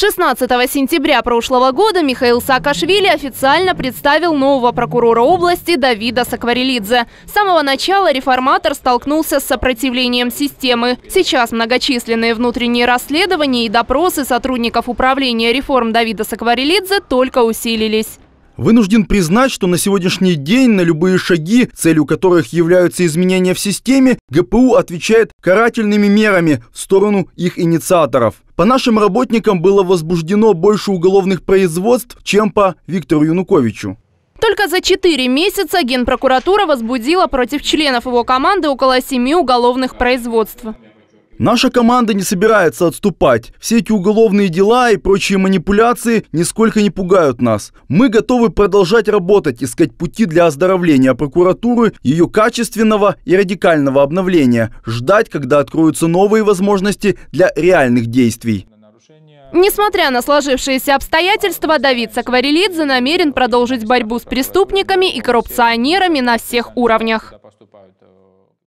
16 сентября прошлого года Михаил Саакашвили официально представил нового прокурора области Давида Сакварелидзе. С самого начала реформатор столкнулся с сопротивлением системы. Сейчас многочисленные внутренние расследования и допросы сотрудников управления реформ Давида Сакварелидзе только усилились. Вынужден признать, что на сегодняшний день на любые шаги, целью которых являются изменения в системе, ГПУ отвечает карательными мерами в сторону их инициаторов. По нашим работникам было возбуждено больше уголовных производств, чем по Виктору Януковичу. Только за 4 месяца Генпрокуратура возбудила против членов его команды около 7 уголовных производств. Наша команда не собирается отступать. Все эти уголовные дела и прочие манипуляции нисколько не пугают нас. Мы готовы продолжать работать, искать пути для оздоровления прокуратуры, ее качественного и радикального обновления, ждать, когда откроются новые возможности для реальных действий. Несмотря на сложившиеся обстоятельства, Давид Сакварелидзе намерен продолжить борьбу с преступниками и коррупционерами на всех уровнях.